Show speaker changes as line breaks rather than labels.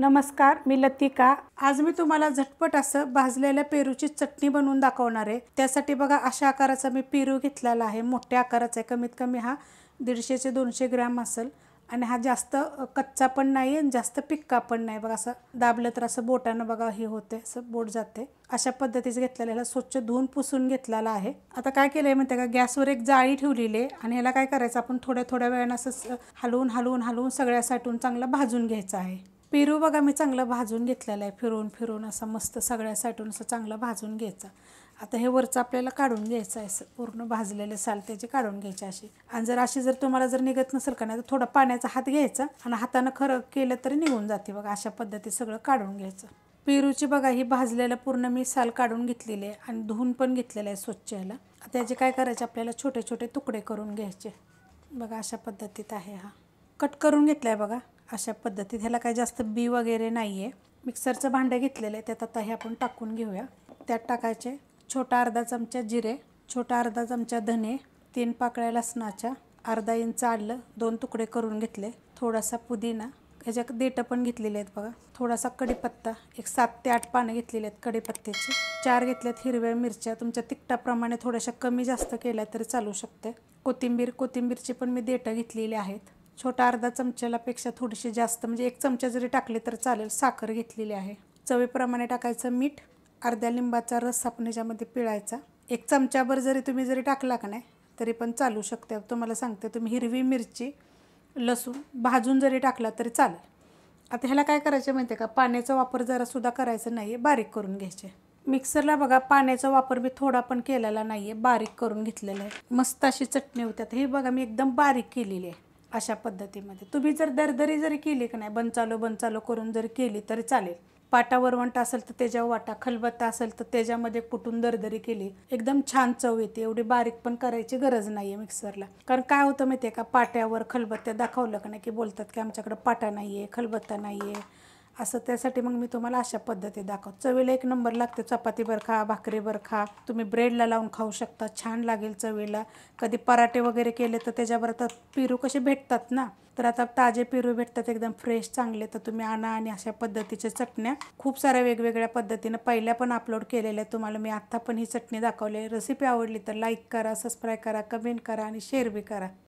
नमस्कार मी लतिका आज मी तुम्हाला झटपट असं भाजलेल्या पेरूची चटणी बनवून दाखवणार आहे त्यासाठी बघा अशा आकाराचा मी पेरू घेतलेला आहे मोठ्या आकाराचा आहे कमीत कमी हा दीडशे ते दोनशे ग्रॅम असेल आणि हा जास्त कच्चा पण नाही आणि जास्त पिक्का पण नाही बघा असं दाबलं तर असं बोटानं बघा हे होते असं बोट जाते अशा पद्धतीचं घेतलेलं ह्याला स्वच्छ धुवून पुसून घेतलेला आहे आता काय केलंय म्हणते का गॅसवर एक जाळी ठेवलेली आहे आणि ह्याला काय करायचं आपण थोड्या थोड्या वेळानं असं हलवून हलवून हलवून सगळ्या साठून चांगलं भाजून घ्यायचं आहे पेरू बघा मी चांगलं भाजून घेतलेला आहे फिरून फिरून असं मस्त सगळ्या साठून असं चांगलं भाजून घ्यायचं आता हे वरचं आपल्याला काढून घ्यायचं आहे पूर्ण भाजलेले साल त्याचे काढून घ्यायचे असे आणि जर अशी जर तुम्हाला जर निघत नसेल का नाही तर थोडा पाण्याचा हात घ्यायचा आणि हातानं खरं केलं तरी निघून जाते बघा अशा पद्धतीत सगळं काढून घ्यायचं पेरूची बघा ही भाजलेलं पूर्ण मी साल काढून घेतलेली आहे आणि धुवून पण घेतलेलं आहे स्वच्छ याला त्याचे काय करायचे आपल्याला छोटे छोटे तुकडे करून घ्यायचे बघा अशा पद्धतीत आहे हा कट करून घेतला आहे बघा अशा पद्धतीत ह्याला काही जास्त बी वगैरे नाही आहे मिक्सरचं भांडं घेतलेलं आहे त्यात आता हे आपण टाकून घेऊया त्यात टाकायचे छोटा अर्धा चमचा जिरे छोटा अर्धा चमचा धने तीन पाकळ्या लसणाच्या अर्धा इंच आलं दोन तुकडे करून घेतले थोडासा पुदिना ह्याच्या देटं पण घेतलेले आहेत बघा थोडासा कडीपत्ता एक सात ते आठ पानं घेतलेले आहेत कडीपत्त्याची चार घेतल्यात हिरव्या मिरच्या तुमच्या तिखटाप्रमाणे थोड्याशा कमी जास्त केल्या तरी चालू शकते कोथिंबीर कोथिंबीरची पण मी देटं घेतलेली आहेत छोटा अर्धा चमच्यालापेक्षा थोडीशी जास्त म्हणजे एक चमचा जरी टाकले तर चालेल साखर घेतलेली आहे चवीप्रमाणे टाकायचं मीठ अर्ध्या लिंबाचा रस आपण ह्याच्यामध्ये पिळायचा एक चमच्याभर जरी तुम्ही जरी टाकला का नाही तरी पण चालू शकते तुम्हाला सांगते तुम्ही हिरवी मिरची लसूण भाजून जरी टाकला तरी चालेल आता ह्याला काय करायचं माहिती आहे का पाण्याचा वापर जरासुद्धा करायचा नाही आहे बारीक करून घ्यायचे मिक्सरला बघा पाण्याचा वापर मी थोडा पण केलेला नाही आहे बारीक करून घेतलेला आहे मस्त अशी चटणी होती आता ही बघा मी एकदम बारीक केलेली आहे अशा पद्धतीमध्ये तुम्ही जर दरदरी जरी केली की नाही बन बनचालो करून जरी केली तर चालेल पाटा वरवंट असेल तर त्याच्यावर वाटा खलबत्ता असेल तर त्याच्यामध्ये कुठून दरदरी केली एकदम छान चव येते एवढी बारीक पण करायची गरज नाही आहे मिक्सरला कारण काय होतं माहिती आहे का पाट्यावर खलबत्त्या दाखवलं का नाही की बोलतात की आमच्याकडे पाटा नाही आहे खलबत्ता नाही आहे असं त्यासाठी मग मी तुम्हाला अशा पद्धती दाखव चवीला एक नंबर लागते चपाती खा भाकरीवर खा तुम्ही ब्रेडला लावून खाऊ शकता छान लागेल चवीला कधी पराठे वगैरे केले तर त्याच्याबरोबर तर पिरू कसे भेटतात ना तर आता ताजे पिरू भेटतात एकदम फ्रेश चांगले तर तुम्ही आणा आणि अशा पद्धतीच्या चटण्या खूप साऱ्या वेगवेगळ्या पद्धतीनं पहिल्या पण अपलोड केलेल्या आहेत तुम्हाला मी आत्ता पण ही चटणी दाखवली रेसिपी आवडली तर लाईक करा सबस्क्राईब करा कमेंट करा आणि शेअर बी करा